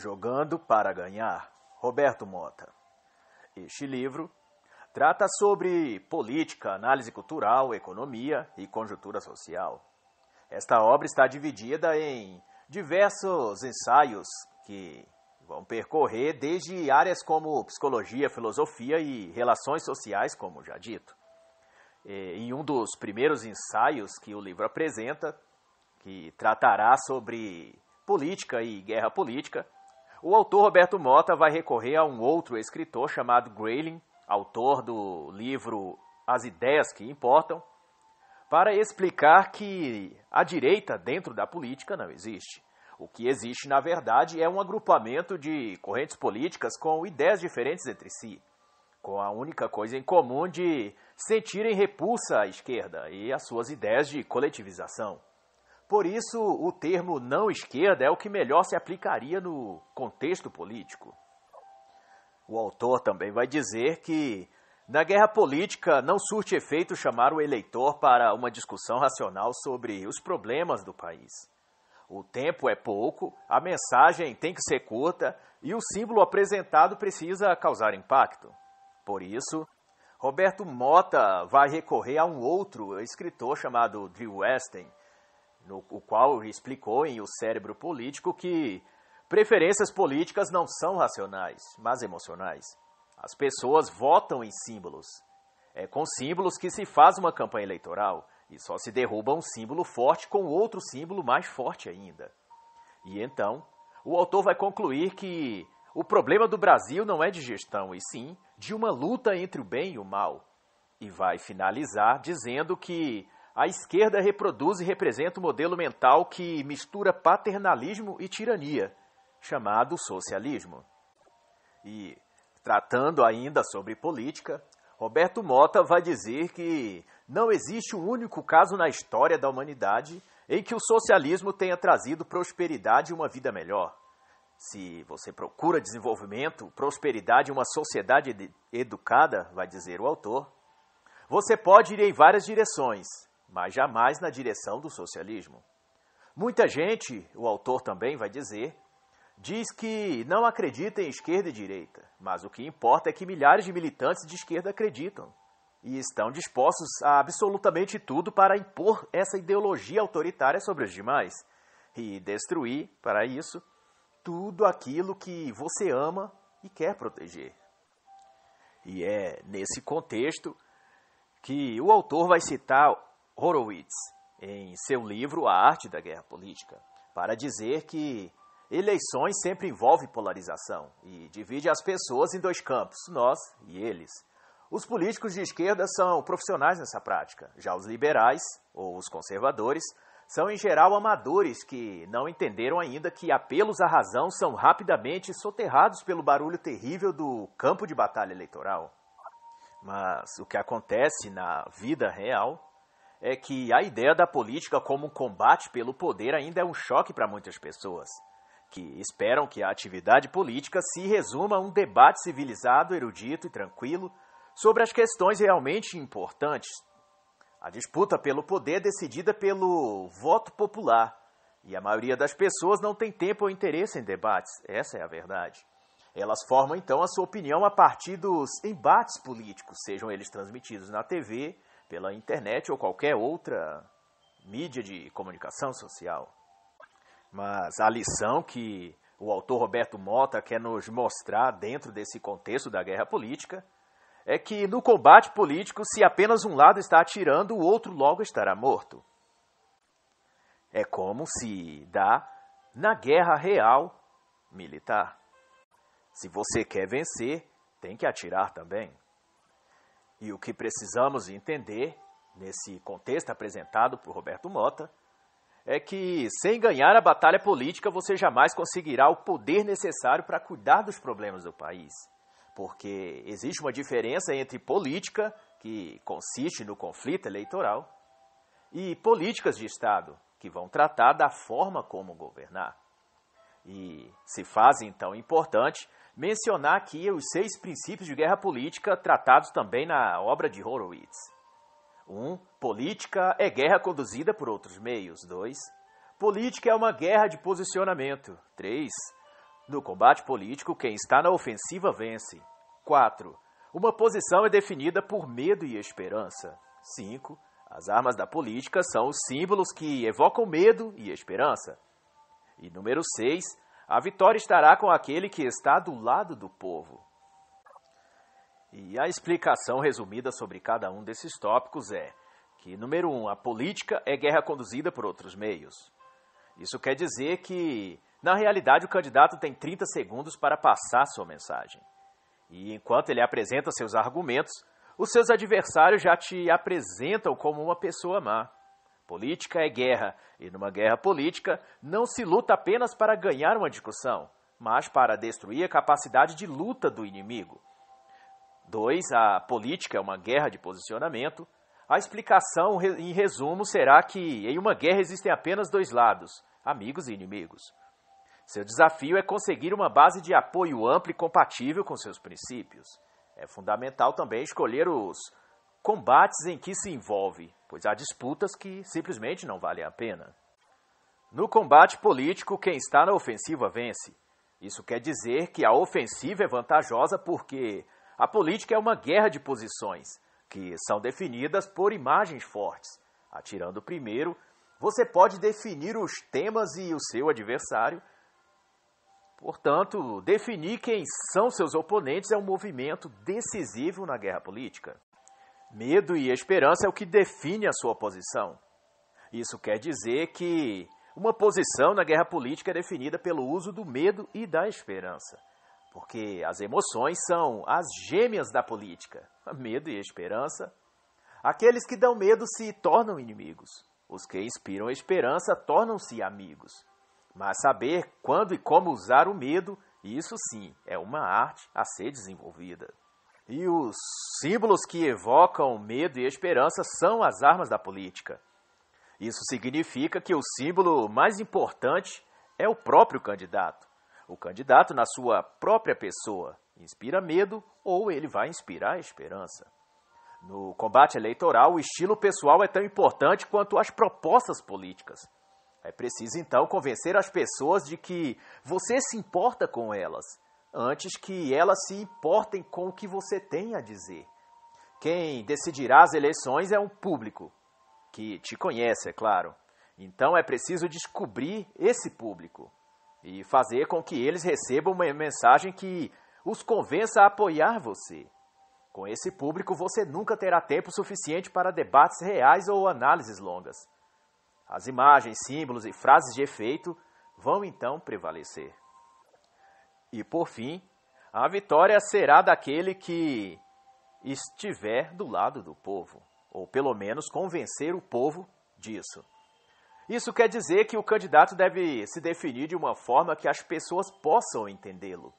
Jogando para Ganhar, Roberto Mota. Este livro trata sobre política, análise cultural, economia e conjuntura social. Esta obra está dividida em diversos ensaios que vão percorrer desde áreas como psicologia, filosofia e relações sociais, como já dito. Em um dos primeiros ensaios que o livro apresenta, que tratará sobre política e guerra política, o autor Roberto Mota vai recorrer a um outro escritor chamado Grayling, autor do livro As Ideias que Importam, para explicar que a direita dentro da política não existe. O que existe, na verdade, é um agrupamento de correntes políticas com ideias diferentes entre si, com a única coisa em comum de sentirem repulsa à esquerda e às suas ideias de coletivização. Por isso, o termo não esquerda é o que melhor se aplicaria no contexto político. O autor também vai dizer que na guerra política não surte efeito chamar o eleitor para uma discussão racional sobre os problemas do país. O tempo é pouco, a mensagem tem que ser curta e o símbolo apresentado precisa causar impacto. Por isso, Roberto Mota vai recorrer a um outro escritor chamado Drew Westen, no o qual explicou em O Cérebro Político que preferências políticas não são racionais, mas emocionais. As pessoas votam em símbolos. É com símbolos que se faz uma campanha eleitoral e só se derruba um símbolo forte com outro símbolo mais forte ainda. E então, o autor vai concluir que o problema do Brasil não é de gestão, e sim de uma luta entre o bem e o mal. E vai finalizar dizendo que a esquerda reproduz e representa o um modelo mental que mistura paternalismo e tirania, chamado socialismo. E, tratando ainda sobre política, Roberto Mota vai dizer que não existe um único caso na história da humanidade em que o socialismo tenha trazido prosperidade e uma vida melhor. Se você procura desenvolvimento, prosperidade e uma sociedade educada, vai dizer o autor, você pode ir em várias direções, mas jamais na direção do socialismo. Muita gente, o autor também vai dizer, diz que não acredita em esquerda e direita, mas o que importa é que milhares de militantes de esquerda acreditam e estão dispostos a absolutamente tudo para impor essa ideologia autoritária sobre os demais e destruir, para isso, tudo aquilo que você ama e quer proteger. E é nesse contexto que o autor vai citar Horowitz em seu livro A Arte da Guerra Política, para dizer que eleições sempre envolve polarização e divide as pessoas em dois campos, nós e eles. Os políticos de esquerda são profissionais nessa prática, já os liberais ou os conservadores são em geral amadores que não entenderam ainda que apelos à razão são rapidamente soterrados pelo barulho terrível do campo de batalha eleitoral. Mas o que acontece na vida real é que a ideia da política como um combate pelo poder ainda é um choque para muitas pessoas, que esperam que a atividade política se resuma a um debate civilizado, erudito e tranquilo sobre as questões realmente importantes. A disputa pelo poder é decidida pelo voto popular, e a maioria das pessoas não tem tempo ou interesse em debates, essa é a verdade. Elas formam então a sua opinião a partir dos embates políticos, sejam eles transmitidos na TV pela internet ou qualquer outra mídia de comunicação social. Mas a lição que o autor Roberto Mota quer nos mostrar dentro desse contexto da guerra política é que no combate político, se apenas um lado está atirando, o outro logo estará morto. É como se dá na guerra real militar. Se você quer vencer, tem que atirar também. E o que precisamos entender, nesse contexto apresentado por Roberto Mota, é que sem ganhar a batalha política você jamais conseguirá o poder necessário para cuidar dos problemas do país. Porque existe uma diferença entre política, que consiste no conflito eleitoral, e políticas de Estado, que vão tratar da forma como governar. E se faz então importante mencionar aqui os seis princípios de guerra política tratados também na obra de Horowitz. 1. Um, política é guerra conduzida por outros meios. 2. Política é uma guerra de posicionamento. 3. No combate político, quem está na ofensiva vence. 4. Uma posição é definida por medo e esperança. 5. As armas da política são os símbolos que evocam medo e esperança. E número 6, a vitória estará com aquele que está do lado do povo. E a explicação resumida sobre cada um desses tópicos é que, número 1, um, a política é guerra conduzida por outros meios. Isso quer dizer que, na realidade, o candidato tem 30 segundos para passar sua mensagem. E enquanto ele apresenta seus argumentos, os seus adversários já te apresentam como uma pessoa má. Política é guerra, e numa guerra política não se luta apenas para ganhar uma discussão, mas para destruir a capacidade de luta do inimigo. 2. A política é uma guerra de posicionamento. A explicação, em resumo, será que em uma guerra existem apenas dois lados, amigos e inimigos. Seu desafio é conseguir uma base de apoio ampla e compatível com seus princípios. É fundamental também escolher os combates em que se envolve, pois há disputas que simplesmente não valem a pena. No combate político, quem está na ofensiva vence. Isso quer dizer que a ofensiva é vantajosa porque a política é uma guerra de posições, que são definidas por imagens fortes. Atirando primeiro, você pode definir os temas e o seu adversário. Portanto, definir quem são seus oponentes é um movimento decisivo na guerra política. Medo e esperança é o que define a sua posição. Isso quer dizer que uma posição na guerra política é definida pelo uso do medo e da esperança, porque as emoções são as gêmeas da política, medo e esperança. Aqueles que dão medo se tornam inimigos, os que inspiram esperança tornam-se amigos. Mas saber quando e como usar o medo, isso sim é uma arte a ser desenvolvida. E os símbolos que evocam medo e esperança são as armas da política. Isso significa que o símbolo mais importante é o próprio candidato. O candidato, na sua própria pessoa, inspira medo ou ele vai inspirar esperança. No combate eleitoral, o estilo pessoal é tão importante quanto as propostas políticas. É preciso então convencer as pessoas de que você se importa com elas antes que elas se importem com o que você tem a dizer. Quem decidirá as eleições é um público, que te conhece, é claro. Então é preciso descobrir esse público e fazer com que eles recebam uma mensagem que os convença a apoiar você. Com esse público, você nunca terá tempo suficiente para debates reais ou análises longas. As imagens, símbolos e frases de efeito vão então prevalecer. E por fim, a vitória será daquele que estiver do lado do povo, ou pelo menos convencer o povo disso. Isso quer dizer que o candidato deve se definir de uma forma que as pessoas possam entendê-lo.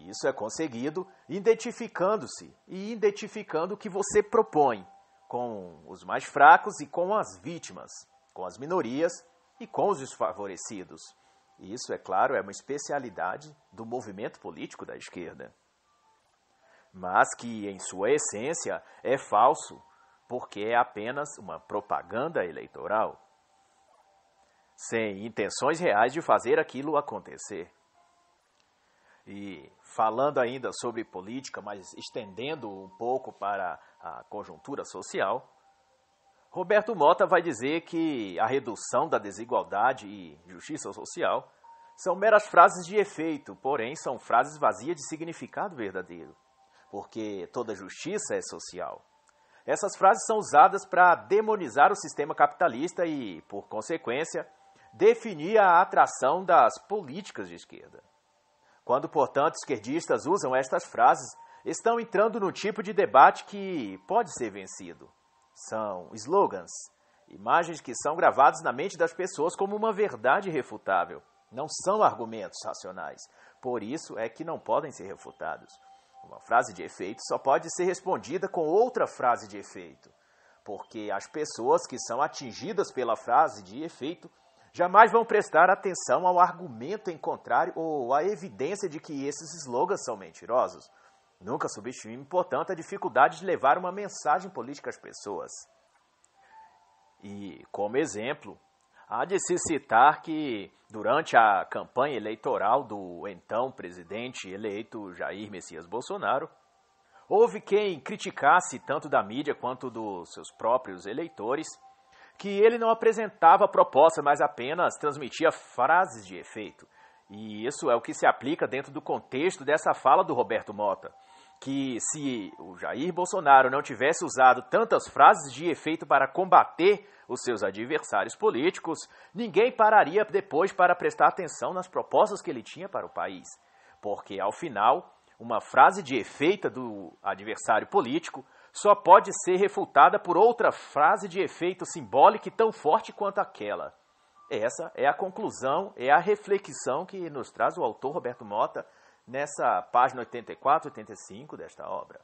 Isso é conseguido identificando-se e identificando o que você propõe com os mais fracos e com as vítimas, com as minorias e com os desfavorecidos. E isso, é claro, é uma especialidade do movimento político da esquerda. Mas que, em sua essência, é falso, porque é apenas uma propaganda eleitoral, sem intenções reais de fazer aquilo acontecer. E falando ainda sobre política, mas estendendo um pouco para a conjuntura social, Roberto Mota vai dizer que a redução da desigualdade e justiça social são meras frases de efeito, porém são frases vazias de significado verdadeiro, porque toda justiça é social. Essas frases são usadas para demonizar o sistema capitalista e, por consequência, definir a atração das políticas de esquerda. Quando, portanto, esquerdistas usam estas frases, estão entrando no tipo de debate que pode ser vencido. São slogans, imagens que são gravadas na mente das pessoas como uma verdade refutável. Não são argumentos racionais. Por isso é que não podem ser refutados. Uma frase de efeito só pode ser respondida com outra frase de efeito, porque as pessoas que são atingidas pela frase de efeito jamais vão prestar atenção ao argumento em contrário ou à evidência de que esses slogans são mentirosos. Nunca subestime, portanto, a dificuldade de levar uma mensagem política às pessoas. E, como exemplo, há de se citar que, durante a campanha eleitoral do então presidente eleito Jair Messias Bolsonaro, houve quem criticasse, tanto da mídia quanto dos seus próprios eleitores, que ele não apresentava proposta, mas apenas transmitia frases de efeito. E isso é o que se aplica dentro do contexto dessa fala do Roberto Mota que se o Jair Bolsonaro não tivesse usado tantas frases de efeito para combater os seus adversários políticos, ninguém pararia depois para prestar atenção nas propostas que ele tinha para o país. Porque, ao final, uma frase de efeito do adversário político só pode ser refutada por outra frase de efeito simbólico tão forte quanto aquela. Essa é a conclusão, é a reflexão que nos traz o autor Roberto Mota nessa página 84, 85 desta obra.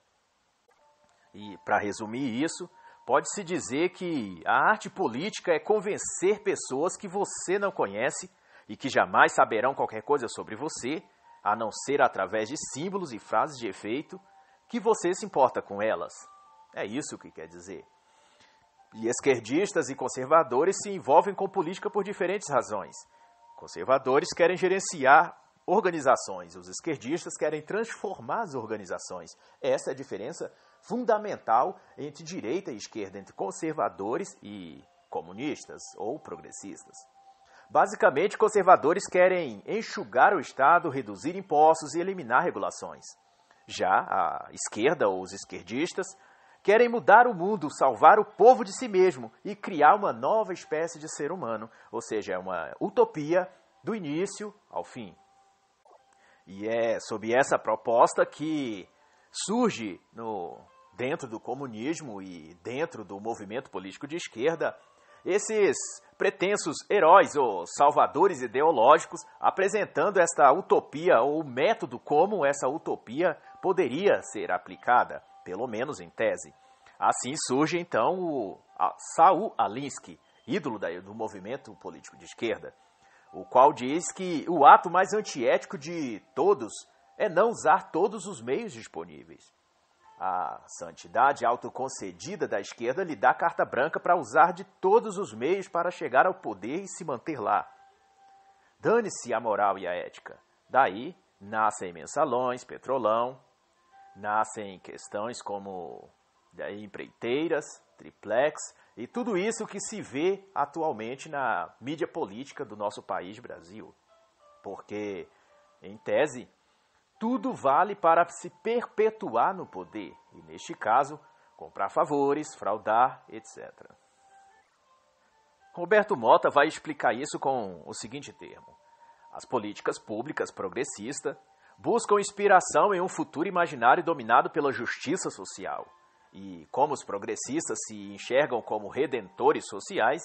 E, para resumir isso, pode-se dizer que a arte política é convencer pessoas que você não conhece e que jamais saberão qualquer coisa sobre você, a não ser através de símbolos e frases de efeito, que você se importa com elas. É isso que quer dizer. E esquerdistas e conservadores se envolvem com política por diferentes razões. Conservadores querem gerenciar organizações. Os esquerdistas querem transformar as organizações. Essa é a diferença fundamental entre direita e esquerda, entre conservadores e comunistas ou progressistas. Basicamente, conservadores querem enxugar o Estado, reduzir impostos e eliminar regulações. Já a esquerda ou os esquerdistas querem mudar o mundo, salvar o povo de si mesmo e criar uma nova espécie de ser humano, ou seja, é uma utopia do início ao fim. E é sob essa proposta que surge no dentro do comunismo e dentro do movimento político de esquerda esses pretensos heróis ou salvadores ideológicos apresentando esta utopia ou o método como essa utopia poderia ser aplicada, pelo menos em tese. Assim surge então o Saul Alinsky, ídolo do movimento político de esquerda o qual diz que o ato mais antiético de todos é não usar todos os meios disponíveis. A santidade autoconcedida da esquerda lhe dá carta branca para usar de todos os meios para chegar ao poder e se manter lá. Dane-se a moral e a ética. Daí nascem mensalões, petrolão, nascem questões como empreiteiras, triplex, e tudo isso que se vê atualmente na mídia política do nosso país, Brasil. Porque, em tese, tudo vale para se perpetuar no poder e, neste caso, comprar favores, fraudar, etc. Roberto Mota vai explicar isso com o seguinte termo: as políticas públicas progressistas buscam inspiração em um futuro imaginário dominado pela justiça social e como os progressistas se enxergam como redentores sociais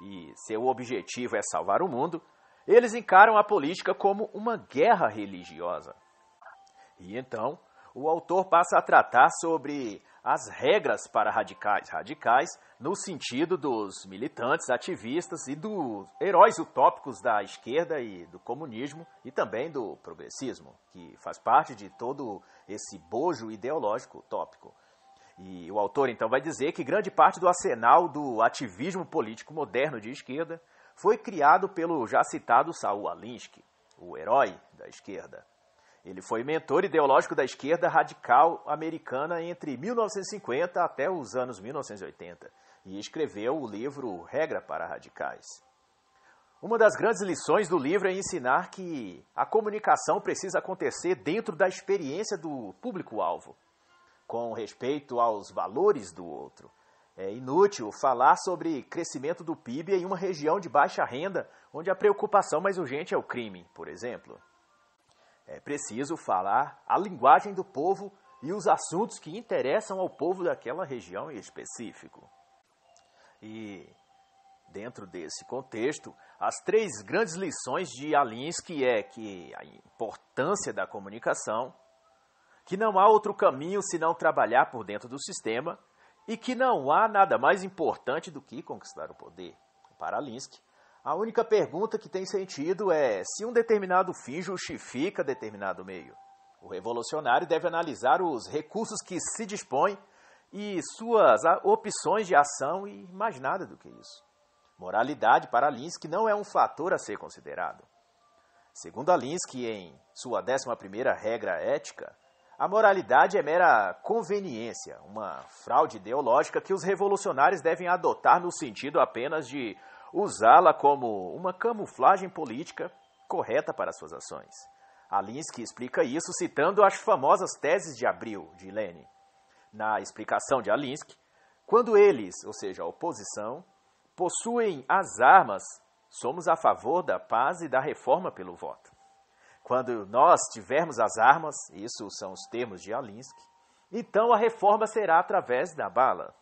e seu objetivo é salvar o mundo, eles encaram a política como uma guerra religiosa. E então, o autor passa a tratar sobre as regras para radicais radicais no sentido dos militantes, ativistas e dos heróis utópicos da esquerda e do comunismo e também do progressismo, que faz parte de todo esse bojo ideológico utópico. E o autor então vai dizer que grande parte do arsenal do ativismo político moderno de esquerda foi criado pelo já citado Saul Alinsky, o herói da esquerda. Ele foi mentor ideológico da esquerda radical americana entre 1950 até os anos 1980 e escreveu o livro Regra para Radicais. Uma das grandes lições do livro é ensinar que a comunicação precisa acontecer dentro da experiência do público-alvo com respeito aos valores do outro. É inútil falar sobre crescimento do PIB em uma região de baixa renda, onde a preocupação mais urgente é o crime, por exemplo. É preciso falar a linguagem do povo e os assuntos que interessam ao povo daquela região em específico. E, dentro desse contexto, as três grandes lições de Alinsky é que a importância da comunicação, que não há outro caminho senão trabalhar por dentro do sistema e que não há nada mais importante do que conquistar o poder. Para Linsky, a única pergunta que tem sentido é se um determinado fim justifica determinado meio. O revolucionário deve analisar os recursos que se dispõe e suas opções de ação e mais nada do que isso. Moralidade para Linsky não é um fator a ser considerado. Segundo Alinsky, em sua 11ª regra ética, a moralidade é mera conveniência, uma fraude ideológica que os revolucionários devem adotar no sentido apenas de usá-la como uma camuflagem política correta para suas ações. Alinsky explica isso citando as famosas teses de abril de Lenin. Na explicação de Alinsky, quando eles, ou seja, a oposição, possuem as armas, somos a favor da paz e da reforma pelo voto. Quando nós tivermos as armas, isso são os termos de Alinsky, então a reforma será através da bala.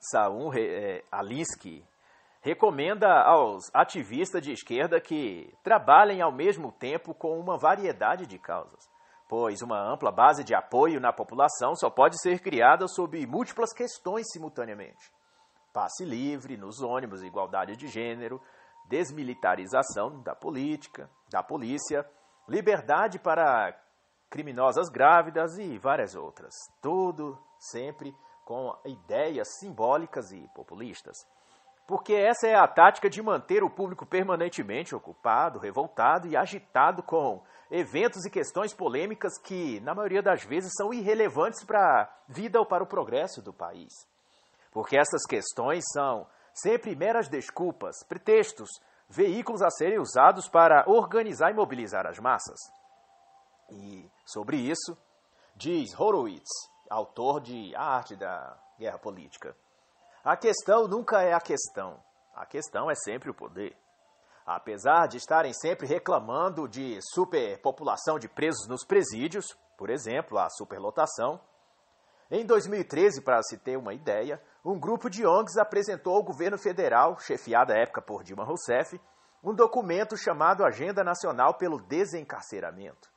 Saul é, Alinsky recomenda aos ativistas de esquerda que trabalhem ao mesmo tempo com uma variedade de causas, pois uma ampla base de apoio na população só pode ser criada sob múltiplas questões simultaneamente. Passe livre nos ônibus, igualdade de gênero, desmilitarização da política, da polícia, liberdade para criminosas grávidas e várias outras. Tudo sempre com ideias simbólicas e populistas. Porque essa é a tática de manter o público permanentemente ocupado, revoltado e agitado com eventos e questões polêmicas que, na maioria das vezes, são irrelevantes para a vida ou para o progresso do país. Porque essas questões são sempre meras desculpas, pretextos, veículos a serem usados para organizar e mobilizar as massas. E sobre isso, diz Horowitz, autor de A Arte da Guerra Política: A questão nunca é a questão, a questão é sempre o poder. Apesar de estarem sempre reclamando de superpopulação de presos nos presídios, por exemplo, a superlotação, em 2013, para se ter uma ideia, um grupo de ONGs apresentou ao governo federal, chefiado à época por Dilma Rousseff, um documento chamado Agenda Nacional pelo Desencarceramento.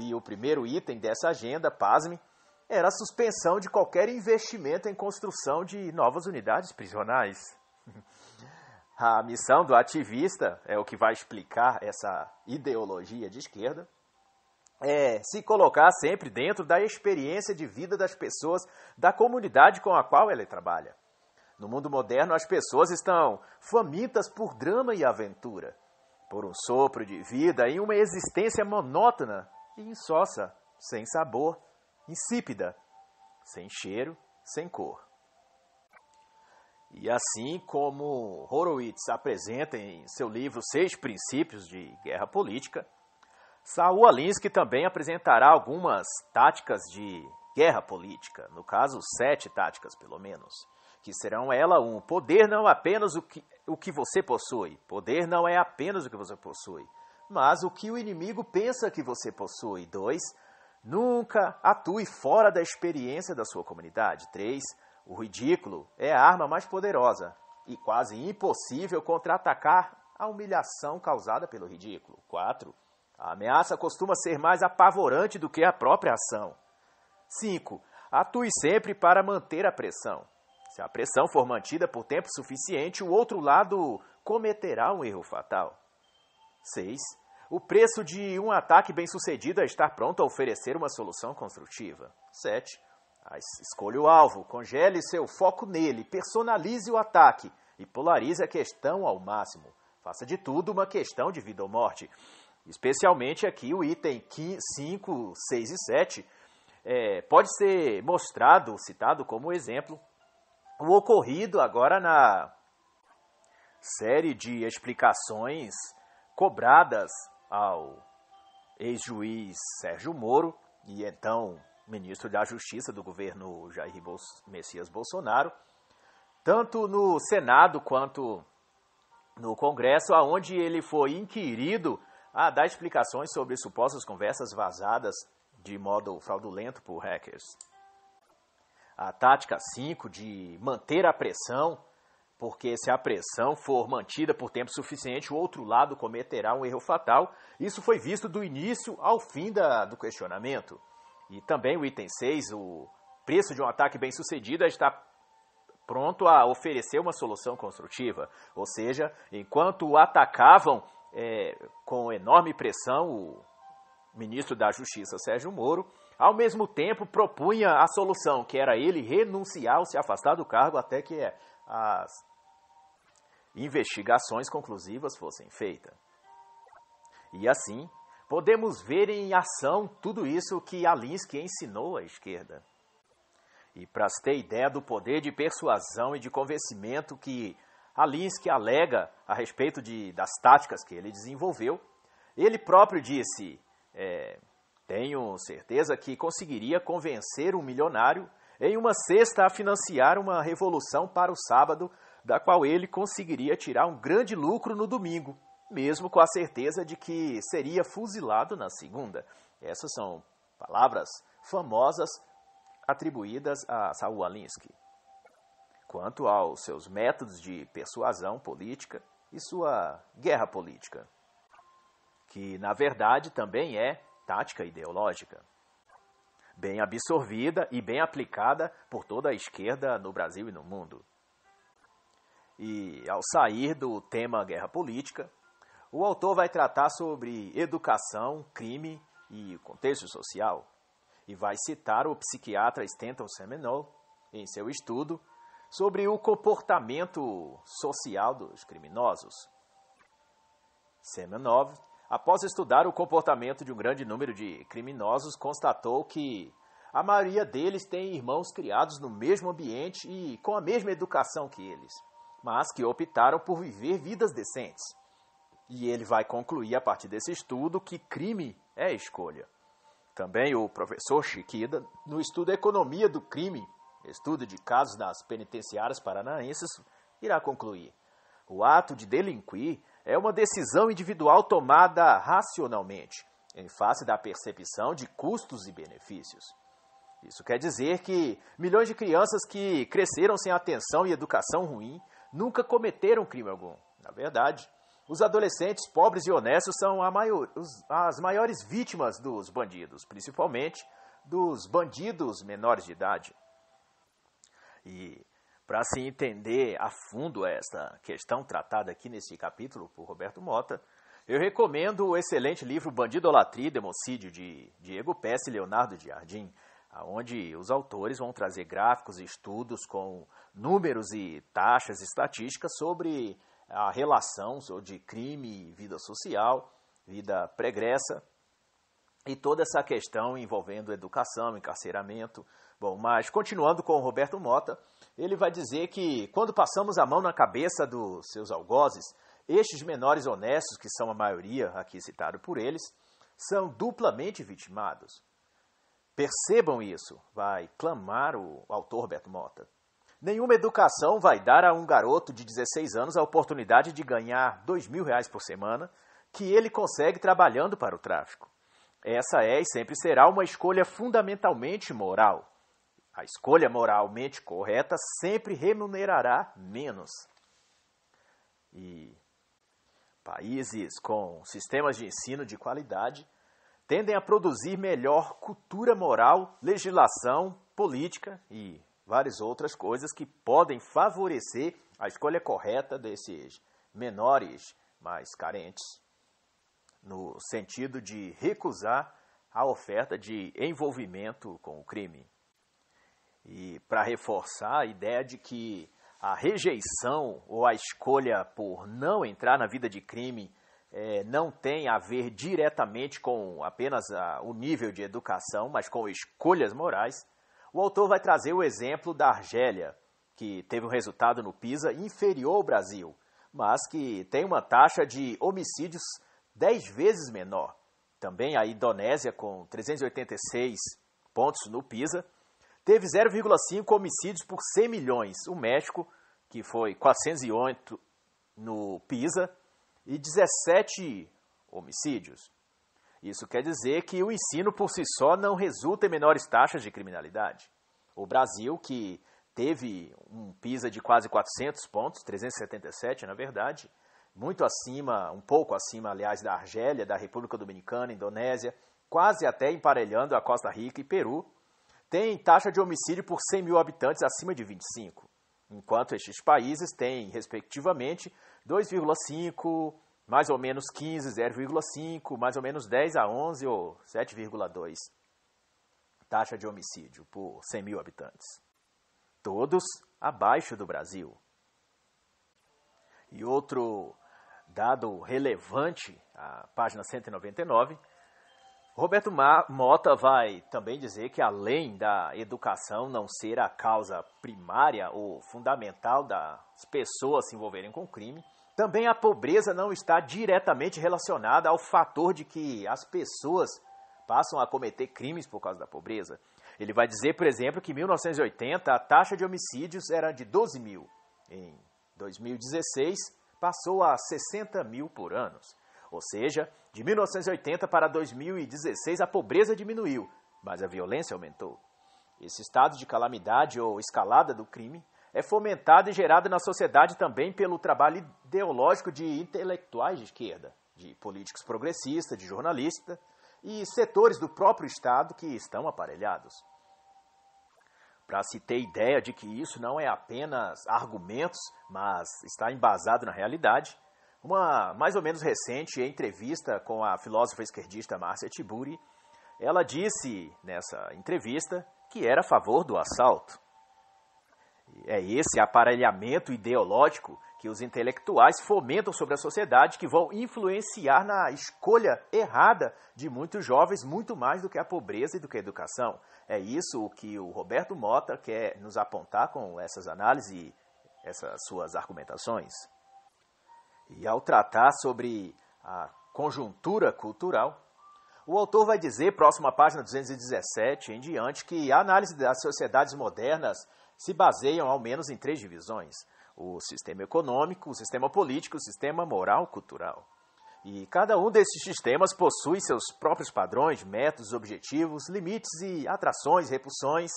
E o primeiro item dessa agenda, pasme, era a suspensão de qualquer investimento em construção de novas unidades prisionais. A missão do ativista é o que vai explicar essa ideologia de esquerda é, se colocar sempre dentro da experiência de vida das pessoas da comunidade com a qual ela trabalha. No mundo moderno, as pessoas estão famintas por drama e aventura, por um sopro de vida e uma existência monótona e insossa, sem sabor, insípida, sem cheiro, sem cor. E assim como Horowitz apresenta em seu livro Seis Princípios de Guerra Política, Saul Alinsky também apresentará algumas táticas de guerra política, no caso, sete táticas pelo menos, que serão ela um poder não é apenas o que, o que você possui, poder não é apenas o que você possui, mas o que o inimigo pensa que você possui. Dois, nunca atue fora da experiência da sua comunidade. Três, o ridículo é a arma mais poderosa e quase impossível contra-atacar a humilhação causada pelo ridículo. Quatro, a ameaça costuma ser mais apavorante do que a própria ação. 5. Atue sempre para manter a pressão. Se a pressão for mantida por tempo suficiente, o outro lado cometerá um erro fatal. 6. O preço de um ataque bem-sucedido é estar pronto a oferecer uma solução construtiva. 7. Escolha o alvo, congele seu foco nele, personalize o ataque e polarize a questão ao máximo. Faça de tudo uma questão de vida ou morte especialmente aqui o item 5, 6 e 7, é, pode ser mostrado, citado como exemplo, o ocorrido agora na série de explicações cobradas ao ex-juiz Sérgio Moro e então ministro da Justiça do governo Jair Messias Bolsonaro, tanto no Senado quanto no Congresso, aonde ele foi inquirido a ah, dar explicações sobre supostas conversas vazadas de modo fraudulento por hackers. A tática 5 de manter a pressão, porque se a pressão for mantida por tempo suficiente, o outro lado cometerá um erro fatal. Isso foi visto do início ao fim da, do questionamento. E também o item 6, o preço de um ataque bem sucedido é estar pronto a oferecer uma solução construtiva. Ou seja, enquanto atacavam, é, com enorme pressão, o ministro da Justiça Sérgio Moro, ao mesmo tempo propunha a solução, que era ele renunciar ou se afastar do cargo até que as investigações conclusivas fossem feitas. E assim, podemos ver em ação tudo isso que Alinsky ensinou à esquerda. E para ter ideia do poder de persuasão e de convencimento que Alinsky alega a respeito de, das táticas que ele desenvolveu. Ele próprio disse: é, Tenho certeza que conseguiria convencer um milionário em uma sexta a financiar uma revolução para o sábado, da qual ele conseguiria tirar um grande lucro no domingo, mesmo com a certeza de que seria fuzilado na segunda. Essas são palavras famosas atribuídas a Saul Alinsky quanto aos seus métodos de persuasão política e sua guerra política, que na verdade também é tática ideológica, bem absorvida e bem aplicada por toda a esquerda no Brasil e no mundo. E ao sair do tema guerra política, o autor vai tratar sobre educação, crime e contexto social, e vai citar o psiquiatra Stanton Seminole em seu estudo sobre o comportamento social dos criminosos. Semenov, após estudar o comportamento de um grande número de criminosos, constatou que a maioria deles tem irmãos criados no mesmo ambiente e com a mesma educação que eles, mas que optaram por viver vidas decentes. E ele vai concluir a partir desse estudo que crime é escolha. Também o professor Shikida, no estudo Economia do Crime, Estudo de casos nas penitenciárias paranaenses irá concluir. O ato de delinquir é uma decisão individual tomada racionalmente, em face da percepção de custos e benefícios. Isso quer dizer que milhões de crianças que cresceram sem atenção e educação ruim nunca cometeram crime algum. Na verdade, os adolescentes pobres e honestos são maior, os, as maiores vítimas dos bandidos, principalmente dos bandidos menores de idade. E para se entender a fundo esta questão tratada aqui neste capítulo por Roberto Mota, eu recomendo o excelente livro Bandidolatria e Democídio de Diego Pesce e Leonardo Jardim, onde os autores vão trazer gráficos e estudos com números e taxas estatísticas sobre a relação de crime, vida social, vida pregressa e toda essa questão envolvendo educação, encarceramento. Bom, mas continuando com o Roberto Mota, ele vai dizer que quando passamos a mão na cabeça dos seus algozes, estes menores honestos, que são a maioria aqui citado por eles, são duplamente vitimados. Percebam isso, vai clamar o autor Roberto Mota. Nenhuma educação vai dar a um garoto de 16 anos a oportunidade de ganhar dois mil reais por semana que ele consegue trabalhando para o tráfico. Essa é e sempre será uma escolha fundamentalmente moral. A escolha moralmente correta sempre remunerará menos. E países com sistemas de ensino de qualidade tendem a produzir melhor cultura moral, legislação, política e várias outras coisas que podem favorecer a escolha correta desses menores mais carentes no sentido de recusar a oferta de envolvimento com o crime. E para reforçar a ideia de que a rejeição ou a escolha por não entrar na vida de crime é, não tem a ver diretamente com apenas a, ah, o nível de educação, mas com escolhas morais, o autor vai trazer o exemplo da Argélia, que teve um resultado no PISA inferior ao Brasil, mas que tem uma taxa de homicídios 10 vezes menor. Também a Indonésia, com 386 pontos no PISA, teve 0,5 homicídios por 100 milhões. O México, que foi 408 no PISA, e 17 homicídios. Isso quer dizer que o ensino por si só não resulta em menores taxas de criminalidade. O Brasil, que teve um PISA de quase 400 pontos, 377 na verdade, muito acima, um pouco acima, aliás, da Argélia, da República Dominicana, Indonésia, quase até emparelhando a Costa Rica e Peru, tem taxa de homicídio por 100 mil habitantes acima de 25, enquanto estes países têm, respectivamente, 2,5, mais ou menos 15, 0,5, mais ou menos 10 a 11 ou 7,2 taxa de homicídio por 100 mil habitantes. Todos abaixo do Brasil. E outro dado relevante à página 199, Roberto Mota vai também dizer que, além da educação não ser a causa primária ou fundamental das pessoas se envolverem com crime, também a pobreza não está diretamente relacionada ao fator de que as pessoas passam a cometer crimes por causa da pobreza. Ele vai dizer, por exemplo, que em 1980 a taxa de homicídios era de 12 mil. Em 2016, passou a 60 mil por ano. Ou seja, de 1980 para 2016 a pobreza diminuiu, mas a violência aumentou. Esse estado de calamidade ou escalada do crime é fomentado e gerado na sociedade também pelo trabalho ideológico de intelectuais de esquerda, de políticos progressistas, de jornalistas e setores do próprio Estado que estão aparelhados para se ter ideia de que isso não é apenas argumentos, mas está embasado na realidade, uma mais ou menos recente entrevista com a filósofa esquerdista Márcia Tiburi, ela disse nessa entrevista que era a favor do assalto. É esse aparelhamento ideológico que os intelectuais fomentam sobre a sociedade que vão influenciar na escolha errada de muitos jovens, muito mais do que a pobreza e do que a educação. É isso o que o Roberto Mota quer nos apontar com essas análises e essas suas argumentações. E ao tratar sobre a conjuntura cultural, o autor vai dizer, próximo página 217 em diante, que a análise das sociedades modernas se baseiam ao menos em três divisões: o sistema econômico, o sistema político, o sistema moral cultural. E cada um desses sistemas possui seus próprios padrões, métodos, objetivos, limites e atrações, repulsões.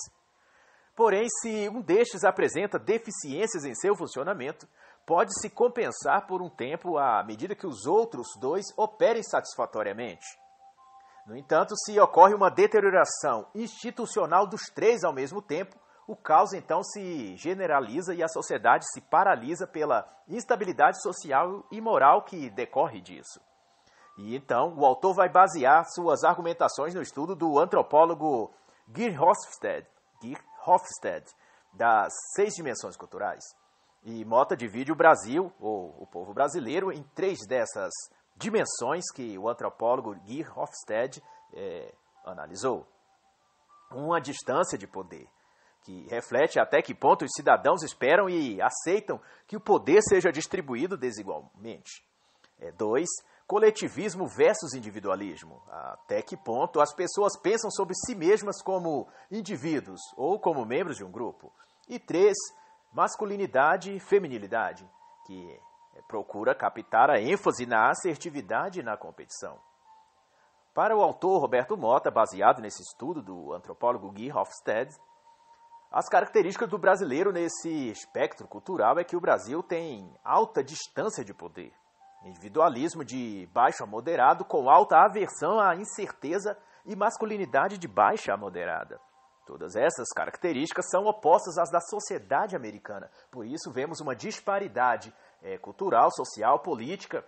Porém, se um destes apresenta deficiências em seu funcionamento, pode-se compensar por um tempo à medida que os outros dois operem satisfatoriamente. No entanto, se ocorre uma deterioração institucional dos três ao mesmo tempo, o caos então se generaliza e a sociedade se paralisa pela instabilidade social e moral que decorre disso. E então o autor vai basear suas argumentações no estudo do antropólogo Geir Hofstede, Geir Hofstede das Seis Dimensões Culturais. E Mota divide o Brasil, ou o povo brasileiro, em três dessas dimensões que o antropólogo Geir Hofstede é, analisou. Uma distância de poder, que reflete até que ponto os cidadãos esperam e aceitam que o poder seja distribuído desigualmente. 2. É, coletivismo versus individualismo. Até que ponto as pessoas pensam sobre si mesmas como indivíduos ou como membros de um grupo. E 3. Masculinidade e feminilidade, que é, procura captar a ênfase na assertividade e na competição. Para o autor Roberto Mota, baseado nesse estudo do antropólogo Guy Hofstede, as características do brasileiro nesse espectro cultural é que o Brasil tem alta distância de poder, individualismo de baixo a moderado com alta aversão à incerteza e masculinidade de baixa a moderada. Todas essas características são opostas às da sociedade americana, por isso vemos uma disparidade é, cultural, social, política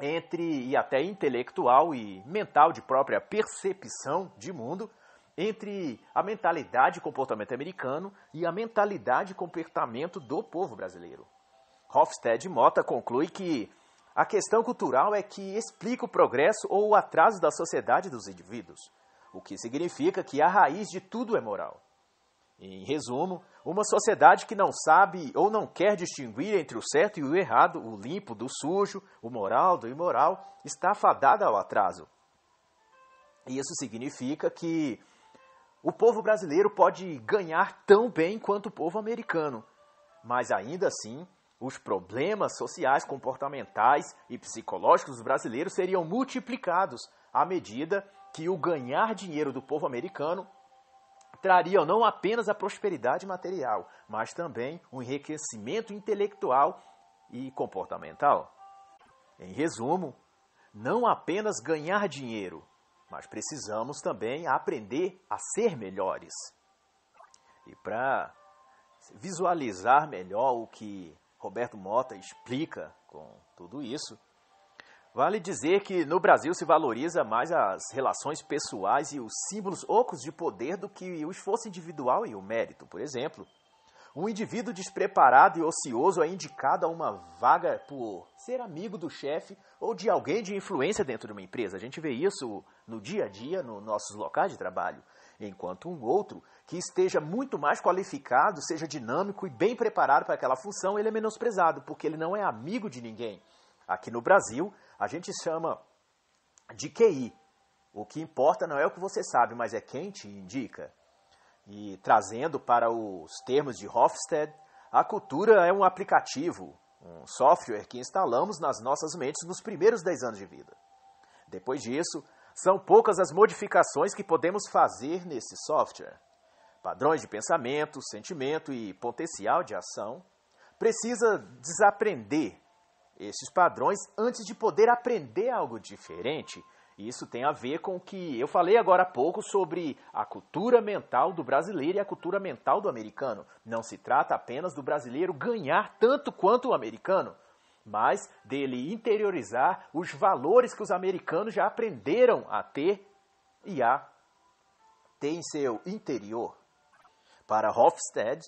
entre e até intelectual e mental de própria percepção de mundo entre a mentalidade e comportamento americano e a mentalidade e comportamento do povo brasileiro. Hofstede Mota conclui que a questão cultural é que explica o progresso ou o atraso da sociedade dos indivíduos, o que significa que a raiz de tudo é moral. Em resumo, uma sociedade que não sabe ou não quer distinguir entre o certo e o errado, o limpo do sujo, o moral do imoral, está fadada ao atraso. Isso significa que o povo brasileiro pode ganhar tão bem quanto o povo americano, mas ainda assim, os problemas sociais, comportamentais e psicológicos brasileiros seriam multiplicados à medida que o ganhar dinheiro do povo americano traria não apenas a prosperidade material, mas também o enriquecimento intelectual e comportamental. Em resumo, não apenas ganhar dinheiro, mas precisamos também aprender a ser melhores. E para visualizar melhor o que Roberto Mota explica com tudo isso, vale dizer que no Brasil se valoriza mais as relações pessoais e os símbolos ocos de poder do que o esforço individual e o mérito, por exemplo. Um indivíduo despreparado e ocioso é indicado a uma vaga por ser amigo do chefe ou de alguém de influência dentro de uma empresa. A gente vê isso no dia a dia, nos nossos locais de trabalho. Enquanto um outro que esteja muito mais qualificado, seja dinâmico e bem preparado para aquela função, ele é menosprezado, porque ele não é amigo de ninguém. Aqui no Brasil, a gente chama de QI. O que importa não é o que você sabe, mas é quem te indica e trazendo para os termos de Hofstede, a cultura é um aplicativo, um software que instalamos nas nossas mentes nos primeiros 10 anos de vida. Depois disso, são poucas as modificações que podemos fazer nesse software. Padrões de pensamento, sentimento e potencial de ação precisa desaprender esses padrões antes de poder aprender algo diferente isso tem a ver com o que eu falei agora há pouco sobre a cultura mental do brasileiro e a cultura mental do americano. Não se trata apenas do brasileiro ganhar tanto quanto o americano, mas dele interiorizar os valores que os americanos já aprenderam a ter e a ter em seu interior. Para Hofstede,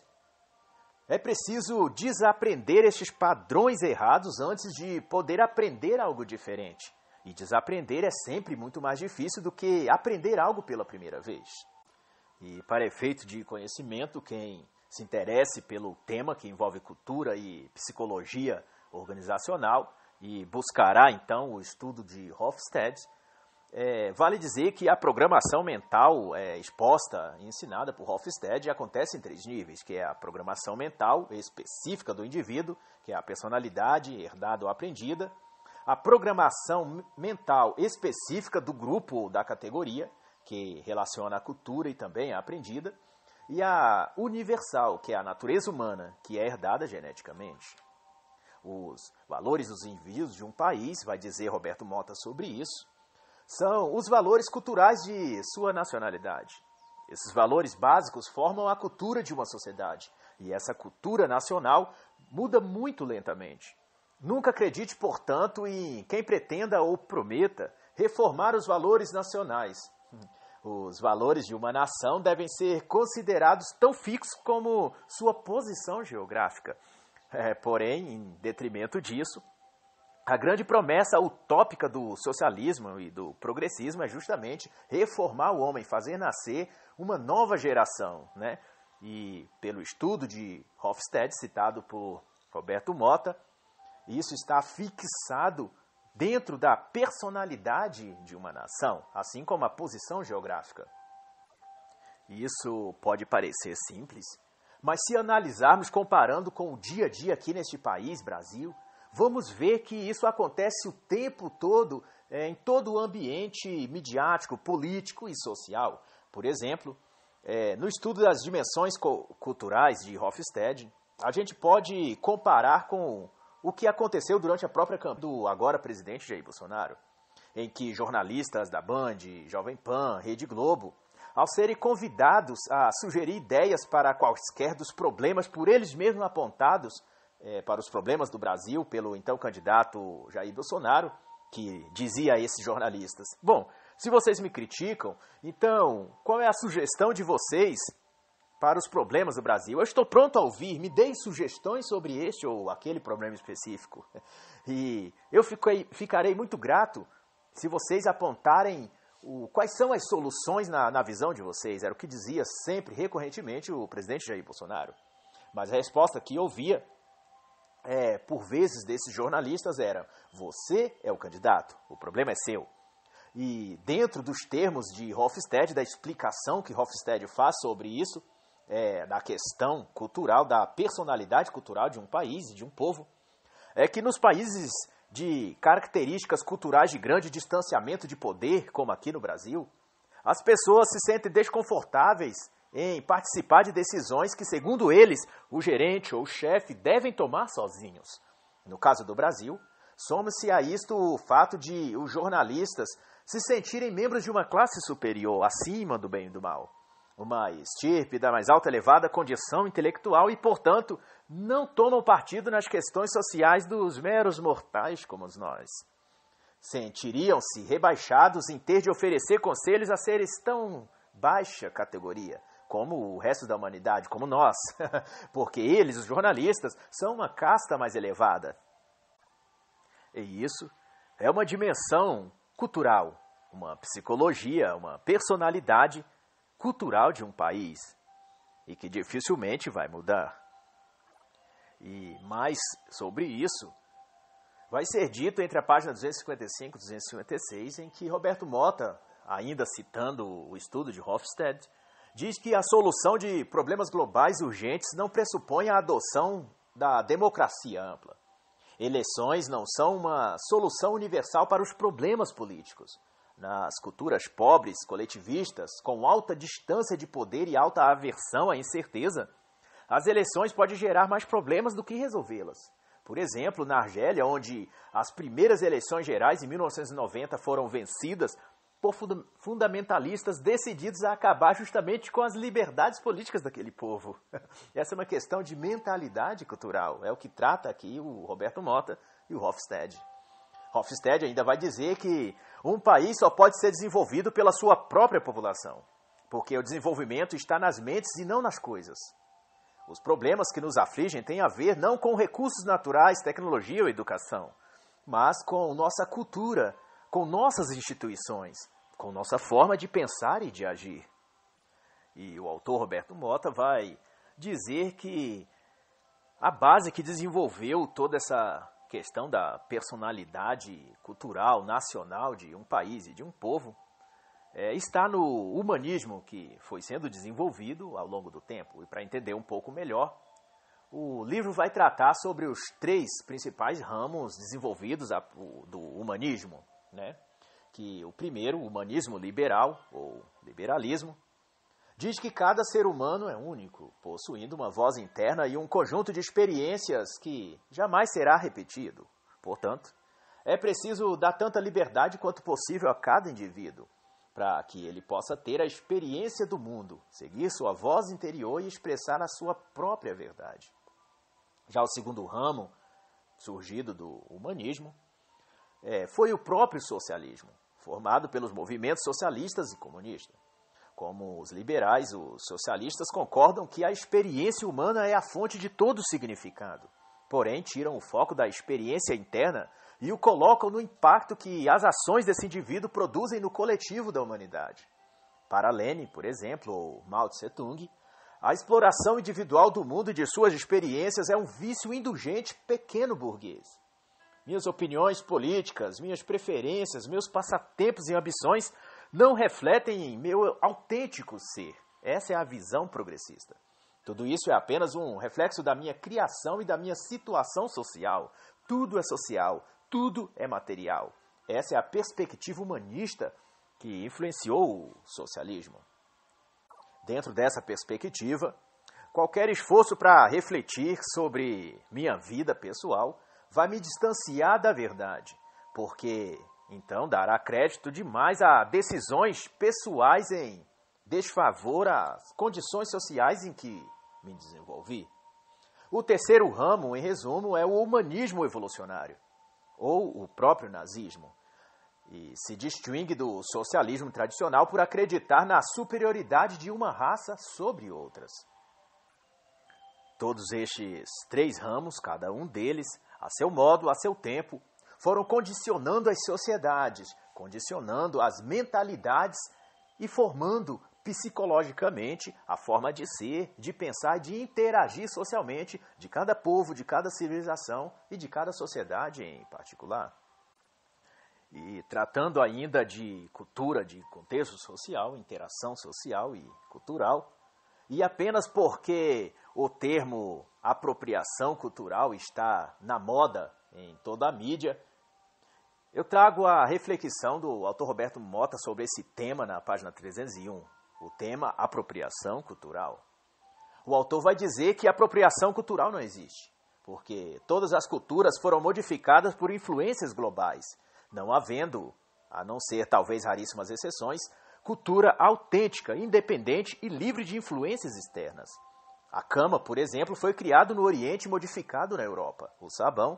é preciso desaprender estes padrões errados antes de poder aprender algo diferente. E desaprender é sempre muito mais difícil do que aprender algo pela primeira vez. E para efeito de conhecimento, quem se interesse pelo tema que envolve cultura e psicologia organizacional e buscará então o estudo de Hofstede, é, vale dizer que a programação mental é, exposta e ensinada por Hofstede acontece em três níveis, que é a programação mental específica do indivíduo, que é a personalidade herdada ou aprendida, a programação mental específica do grupo ou da categoria, que relaciona a cultura e também a aprendida, e a universal, que é a natureza humana, que é herdada geneticamente. Os valores dos envios de um país, vai dizer Roberto Mota sobre isso, são os valores culturais de sua nacionalidade. Esses valores básicos formam a cultura de uma sociedade, e essa cultura nacional muda muito lentamente. Nunca acredite, portanto, em quem pretenda ou prometa reformar os valores nacionais. Os valores de uma nação devem ser considerados tão fixos como sua posição geográfica. É, porém, em detrimento disso, a grande promessa utópica do socialismo e do progressismo é justamente reformar o homem, fazer nascer uma nova geração. Né? E pelo estudo de Hofstede, citado por Roberto Mota, e isso está fixado dentro da personalidade de uma nação, assim como a posição geográfica. Isso pode parecer simples, mas se analisarmos comparando com o dia a dia aqui neste país, Brasil, vamos ver que isso acontece o tempo todo é, em todo o ambiente midiático, político e social. Por exemplo, é, no estudo das dimensões culturais de Hofstede, a gente pode comparar com o que aconteceu durante a própria campanha do agora presidente Jair Bolsonaro, em que jornalistas da Band, Jovem Pan, Rede Globo, ao serem convidados a sugerir ideias para quaisquer dos problemas por eles mesmos apontados é, para os problemas do Brasil pelo então candidato Jair Bolsonaro, que dizia a esses jornalistas: Bom, se vocês me criticam, então qual é a sugestão de vocês para os problemas do Brasil. Eu estou pronto a ouvir, me deem sugestões sobre este ou aquele problema específico. E eu fiquei, ficarei muito grato se vocês apontarem o, quais são as soluções na, na visão de vocês. Era o que dizia sempre, recorrentemente, o presidente Jair Bolsonaro. Mas a resposta que eu é, por vezes, desses jornalistas era: você é o candidato, o problema é seu. E dentro dos termos de Hofstede, da explicação que Hofstede faz sobre isso, é, da questão cultural, da personalidade cultural de um país e de um povo, é que nos países de características culturais de grande distanciamento de poder, como aqui no Brasil, as pessoas se sentem desconfortáveis em participar de decisões que, segundo eles, o gerente ou o chefe devem tomar sozinhos. No caso do Brasil, soma se a isto o fato de os jornalistas se sentirem membros de uma classe superior, acima do bem e do mal uma estirpe da mais alta elevada condição intelectual e, portanto, não tomam partido nas questões sociais dos meros mortais como nós. Sentiriam-se rebaixados em ter de oferecer conselhos a seres tão baixa categoria como o resto da humanidade, como nós, porque eles, os jornalistas, são uma casta mais elevada. E isso é uma dimensão cultural, uma psicologia, uma personalidade cultural de um país e que dificilmente vai mudar. E mais sobre isso vai ser dito entre a página 255 e 256, em que Roberto Mota, ainda citando o estudo de Hofstede, diz que a solução de problemas globais urgentes não pressupõe a adoção da democracia ampla. Eleições não são uma solução universal para os problemas políticos. Nas culturas pobres, coletivistas, com alta distância de poder e alta aversão à incerteza, as eleições podem gerar mais problemas do que resolvê-las. Por exemplo, na Argélia, onde as primeiras eleições gerais em 1990 foram vencidas por fundamentalistas decididos a acabar justamente com as liberdades políticas daquele povo. Essa é uma questão de mentalidade cultural, é o que trata aqui o Roberto Mota e o Hofstede. Hofstede ainda vai dizer que um país só pode ser desenvolvido pela sua própria população, porque o desenvolvimento está nas mentes e não nas coisas. Os problemas que nos afligem têm a ver não com recursos naturais, tecnologia ou educação, mas com nossa cultura, com nossas instituições, com nossa forma de pensar e de agir. E o autor Roberto Mota vai dizer que a base que desenvolveu toda essa questão da personalidade cultural, nacional de um país e de um povo é, está no humanismo que foi sendo desenvolvido ao longo do tempo. E para entender um pouco melhor, o livro vai tratar sobre os três principais ramos desenvolvidos a, o, do humanismo, né? Que o primeiro, o humanismo liberal ou liberalismo, diz que cada ser humano é único, possuindo uma voz interna e um conjunto de experiências que jamais será repetido. Portanto, é preciso dar tanta liberdade quanto possível a cada indivíduo, para que ele possa ter a experiência do mundo, seguir sua voz interior e expressar a sua própria verdade. Já o segundo ramo, surgido do humanismo, é, foi o próprio socialismo, formado pelos movimentos socialistas e comunistas como os liberais, os socialistas concordam que a experiência humana é a fonte de todo o significado. Porém, tiram o foco da experiência interna e o colocam no impacto que as ações desse indivíduo produzem no coletivo da humanidade. Para Lenin, por exemplo, ou Mao Tse-tung, a exploração individual do mundo e de suas experiências é um vício indulgente pequeno burguês. Minhas opiniões políticas, minhas preferências, meus passatempos e ambições não refletem em meu autêntico ser. Essa é a visão progressista. Tudo isso é apenas um reflexo da minha criação e da minha situação social. Tudo é social, tudo é material. Essa é a perspectiva humanista que influenciou o socialismo. Dentro dessa perspectiva, qualquer esforço para refletir sobre minha vida pessoal vai me distanciar da verdade, porque então dará crédito demais a decisões pessoais em desfavor às condições sociais em que me desenvolvi. O terceiro ramo, em resumo, é o humanismo evolucionário, ou o próprio nazismo, e se distingue do socialismo tradicional por acreditar na superioridade de uma raça sobre outras. Todos estes três ramos, cada um deles, a seu modo, a seu tempo, foram condicionando as sociedades, condicionando as mentalidades e formando psicologicamente a forma de ser, de pensar, de interagir socialmente de cada povo, de cada civilização e de cada sociedade em particular. E tratando ainda de cultura, de contexto social, interação social e cultural, e apenas porque o termo apropriação cultural está na moda em toda a mídia, eu trago a reflexão do autor Roberto Mota sobre esse tema na página 301, o tema apropriação cultural. O autor vai dizer que apropriação cultural não existe, porque todas as culturas foram modificadas por influências globais, não havendo, a não ser talvez raríssimas exceções, cultura autêntica, independente e livre de influências externas. A cama, por exemplo, foi criado no Oriente e modificado na Europa. O sabão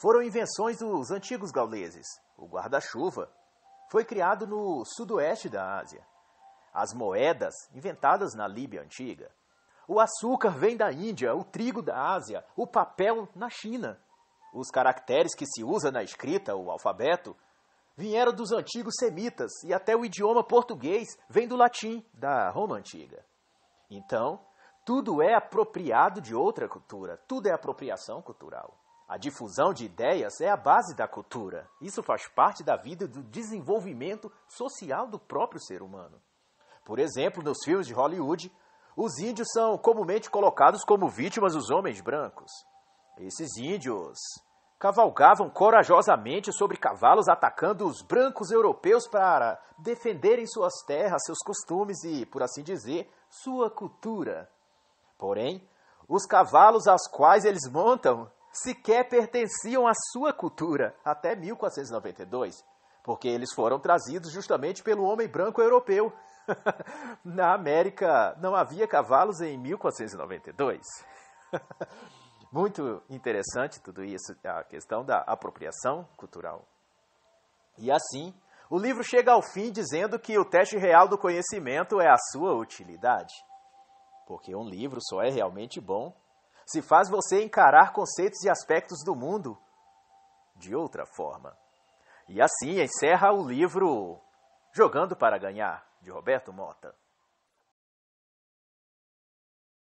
foram invenções dos antigos gauleses. O guarda-chuva foi criado no sudoeste da Ásia. As moedas, inventadas na Líbia antiga. O açúcar vem da Índia, o trigo da Ásia, o papel na China. Os caracteres que se usa na escrita, o alfabeto, vieram dos antigos semitas e até o idioma português vem do latim, da Roma antiga. Então, tudo é apropriado de outra cultura, tudo é apropriação cultural. A difusão de ideias é a base da cultura. Isso faz parte da vida e do desenvolvimento social do próprio ser humano. Por exemplo, nos filmes de Hollywood, os índios são comumente colocados como vítimas dos homens brancos. Esses índios cavalgavam corajosamente sobre cavalos, atacando os brancos europeus para defenderem suas terras, seus costumes e, por assim dizer, sua cultura. Porém, os cavalos aos quais eles montam sequer pertenciam à sua cultura até 1492, porque eles foram trazidos justamente pelo homem branco europeu. Na América não havia cavalos em 1492. Muito interessante tudo isso, a questão da apropriação cultural. E assim, o livro chega ao fim dizendo que o teste real do conhecimento é a sua utilidade. Porque um livro só é realmente bom se faz você encarar conceitos e aspectos do mundo de outra forma. E assim encerra o livro Jogando para Ganhar, de Roberto Mota.